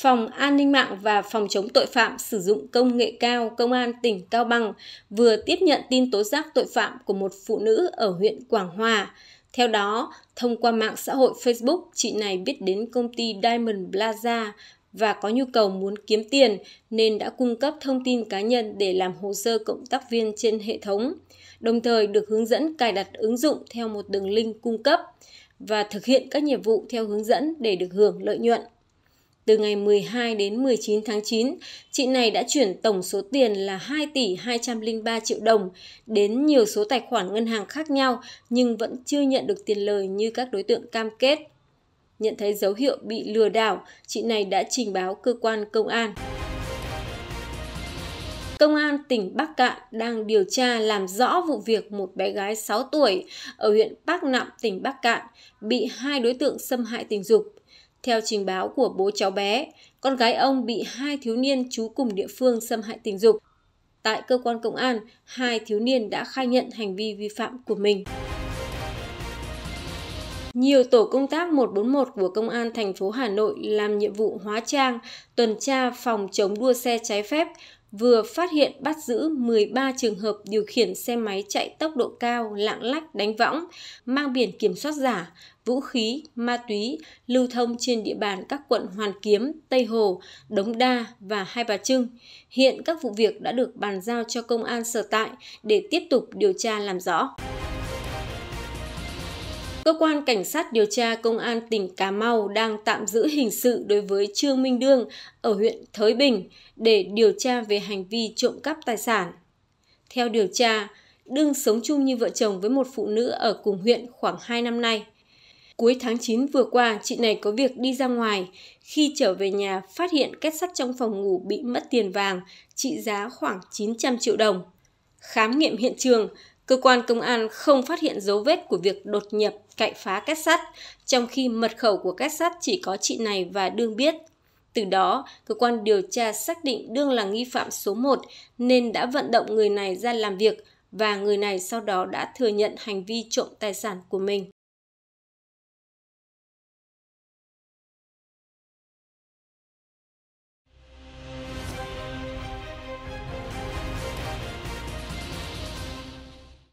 Phòng An ninh mạng và Phòng chống tội phạm sử dụng công nghệ cao Công an tỉnh Cao Bằng vừa tiếp nhận tin tố giác tội phạm của một phụ nữ ở huyện Quảng Hòa. Theo đó, thông qua mạng xã hội Facebook, chị này biết đến công ty Diamond Plaza và có nhu cầu muốn kiếm tiền nên đã cung cấp thông tin cá nhân để làm hồ sơ cộng tác viên trên hệ thống, đồng thời được hướng dẫn cài đặt ứng dụng theo một đường link cung cấp và thực hiện các nhiệm vụ theo hướng dẫn để được hưởng lợi nhuận. Từ ngày 12 đến 19 tháng 9, chị này đã chuyển tổng số tiền là 2 tỷ 203 triệu đồng đến nhiều số tài khoản ngân hàng khác nhau nhưng vẫn chưa nhận được tiền lời như các đối tượng cam kết. Nhận thấy dấu hiệu bị lừa đảo, chị này đã trình báo cơ quan công an. Công an tỉnh Bắc Cạn đang điều tra làm rõ vụ việc một bé gái 6 tuổi ở huyện Bắc Nạm, tỉnh Bắc Cạn bị hai đối tượng xâm hại tình dục. Theo trình báo của bố cháu bé, con gái ông bị hai thiếu niên trú cùng địa phương xâm hại tình dục. Tại cơ quan công an, hai thiếu niên đã khai nhận hành vi vi phạm của mình. Nhiều tổ công tác 141 của Công an thành phố Hà Nội làm nhiệm vụ hóa trang, tuần tra phòng chống đua xe trái phép, vừa phát hiện bắt giữ 13 trường hợp điều khiển xe máy chạy tốc độ cao, lạng lách, đánh võng, mang biển kiểm soát giả, vũ khí, ma túy lưu thông trên địa bàn các quận Hoàn Kiếm, Tây Hồ, Đống Đa và Hai Bà Trưng. Hiện các vụ việc đã được bàn giao cho công an sở tại để tiếp tục điều tra làm rõ. Cơ quan Cảnh sát điều tra Công an tỉnh Cà Mau đang tạm giữ hình sự đối với Trương Minh Đương ở huyện Thới Bình để điều tra về hành vi trộm cắp tài sản. Theo điều tra, Đương sống chung như vợ chồng với một phụ nữ ở cùng huyện khoảng 2 năm nay. Cuối tháng 9 vừa qua, chị này có việc đi ra ngoài. Khi trở về nhà, phát hiện kết sắt trong phòng ngủ bị mất tiền vàng, trị giá khoảng 900 triệu đồng. Khám nghiệm hiện trường, Cơ quan công an không phát hiện dấu vết của việc đột nhập cậy phá kết sắt, trong khi mật khẩu của kết sắt chỉ có chị này và đương biết. Từ đó, cơ quan điều tra xác định đương là nghi phạm số 1 nên đã vận động người này ra làm việc và người này sau đó đã thừa nhận hành vi trộm tài sản của mình.